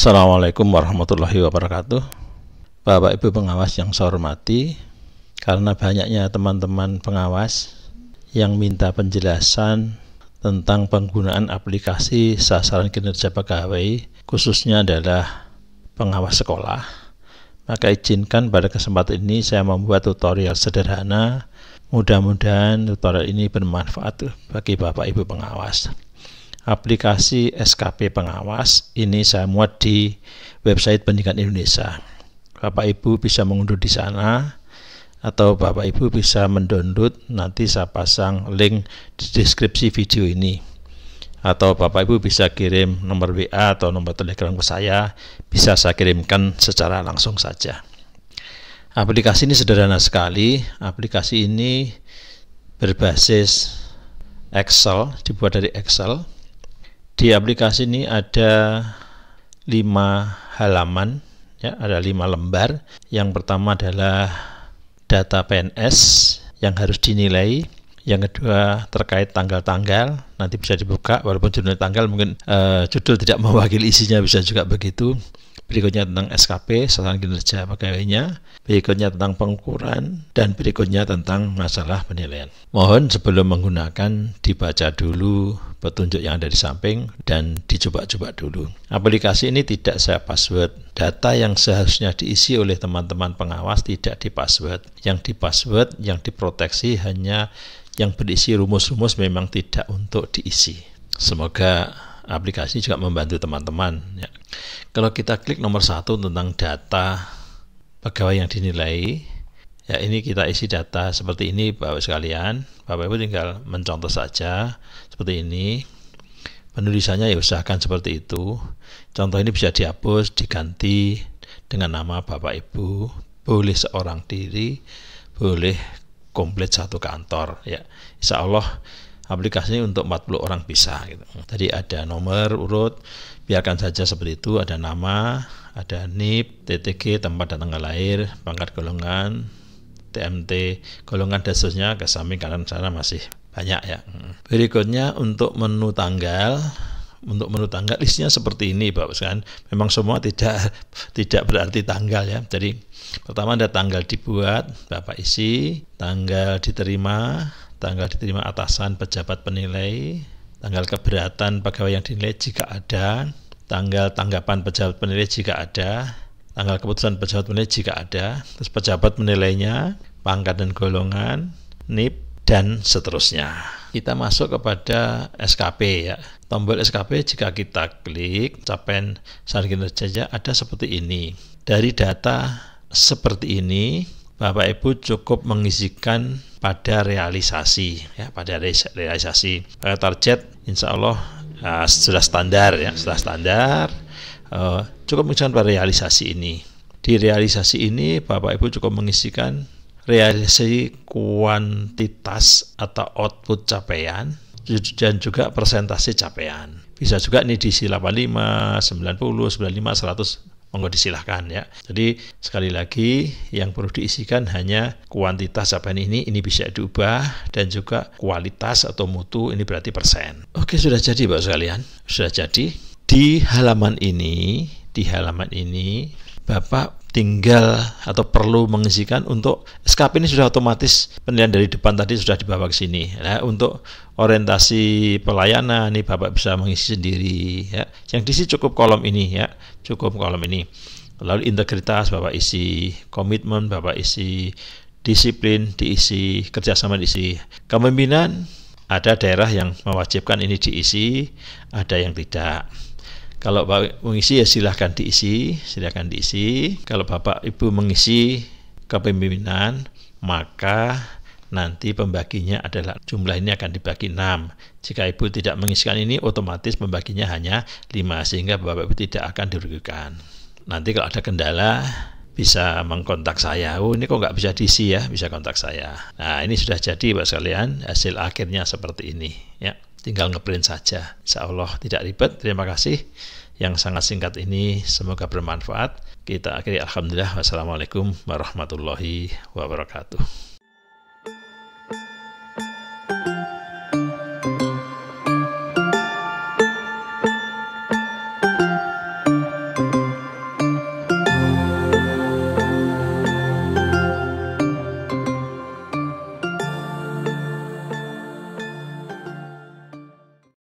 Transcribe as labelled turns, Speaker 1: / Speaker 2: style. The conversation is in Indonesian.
Speaker 1: Assalamualaikum warahmatullahi wabarakatuh Bapak Ibu pengawas yang saya hormati Karena banyaknya teman-teman pengawas Yang minta penjelasan tentang penggunaan aplikasi sasaran kinerja pegawai Khususnya adalah pengawas sekolah Maka izinkan pada kesempatan ini saya membuat tutorial sederhana Mudah-mudahan tutorial ini bermanfaat bagi Bapak Ibu pengawas aplikasi SKP pengawas ini saya muat di website pendidikan Indonesia Bapak Ibu bisa mengunduh di sana atau Bapak Ibu bisa mendownload nanti saya pasang link di deskripsi video ini atau Bapak Ibu bisa kirim nomor WA atau nomor telegram ke saya bisa saya kirimkan secara langsung saja aplikasi ini sederhana sekali aplikasi ini berbasis Excel dibuat dari Excel di aplikasi ini ada lima halaman ya ada lima lembar yang pertama adalah data PNS yang harus dinilai yang kedua terkait tanggal-tanggal nanti bisa dibuka walaupun judul tanggal mungkin uh, judul tidak mewakili isinya bisa juga begitu berikutnya tentang SKP sasaran kinerja pegawainya berikutnya tentang pengukuran dan berikutnya tentang masalah penilaian mohon sebelum menggunakan dibaca dulu petunjuk yang ada di samping dan dicoba-coba dulu. Aplikasi ini tidak saya password. Data yang seharusnya diisi oleh teman-teman pengawas tidak di password. Yang di password yang diproteksi hanya yang berisi rumus-rumus memang tidak untuk diisi. Semoga aplikasi juga membantu teman-teman. Ya. Kalau kita klik nomor satu tentang data pegawai yang dinilai, ya ini kita isi data seperti ini Bapak sekalian. Bapak Ibu tinggal mencontoh saja seperti ini. Penulisannya ya usahakan seperti itu. Contoh ini bisa dihapus, diganti dengan nama Bapak Ibu, boleh seorang diri, boleh komplit satu kantor ya. Insya Allah aplikasi untuk 40 orang bisa gitu. Tadi ada nomor urut, biarkan saja seperti itu, ada nama, ada NIP, TTG, tempat dan tanggal lahir, pangkat golongan, TMT, golongan dasarnya ke samping kanan sana masih banyak ya. Berikutnya untuk menu tanggal, untuk menu tanggal listnya seperti ini Bapak sekalian. Memang semua tidak tidak berarti tanggal ya. Jadi pertama ada tanggal dibuat, Bapak isi, tanggal diterima, tanggal diterima atasan pejabat penilai, tanggal keberatan pegawai yang dinilai jika ada, tanggal tanggapan pejabat penilai jika ada, tanggal keputusan pejabat penilai jika ada, terus pejabat menilainya, pangkat dan golongan, NIP, dan seterusnya. Kita masuk kepada SKP ya. Tombol SKP jika kita klik capen sarjana kinerja ada seperti ini. Dari data seperti ini, Bapak Ibu cukup mengisikan pada realisasi ya pada realisasi uh, target insya Allah uh, sudah standar ya sudah standar uh, cukup mengisikan pada realisasi ini di realisasi ini Bapak Ibu cukup mengisikan realisasi kuantitas atau output capaian dan juga persentase capaian bisa juga nih di sila 85, 90, 95, 100 monggo disilahkan ya. Jadi sekali lagi yang perlu diisikan hanya kuantitas apa ini, ini bisa diubah dan juga kualitas atau mutu ini berarti persen. Oke sudah jadi Bapak sekalian, sudah jadi. Di halaman ini, di halaman ini Bapak tinggal atau perlu mengisikan untuk SKP ini sudah otomatis penilaian dari depan tadi sudah dibawa ke sini. Ya, untuk orientasi pelayanan ini Bapak bisa mengisi sendiri ya. Yang diisi cukup kolom ini ya, cukup kolom ini. Lalu integritas Bapak isi, komitmen Bapak isi, disiplin diisi, kerjasama diisi. Kepemimpinan ada daerah yang mewajibkan ini diisi, ada yang tidak. Kalau Bapak mengisi ya silahkan diisi, silahkan diisi. Kalau Bapak Ibu mengisi kepemimpinan, maka nanti pembaginya adalah jumlah ini akan dibagi 6. Jika Ibu tidak mengisikan ini, otomatis pembaginya hanya 5, sehingga Bapak Ibu tidak akan dirugikan. Nanti kalau ada kendala, bisa mengkontak saya. Oh, ini kok nggak bisa diisi ya? Bisa kontak saya. Nah, ini sudah jadi, Pak sekalian. Hasil akhirnya seperti ini. Ya tinggal ngeprint saja. Insya Allah tidak ribet. Terima kasih yang sangat singkat ini. Semoga bermanfaat. Kita akhiri Alhamdulillah. Wassalamualaikum warahmatullahi wabarakatuh.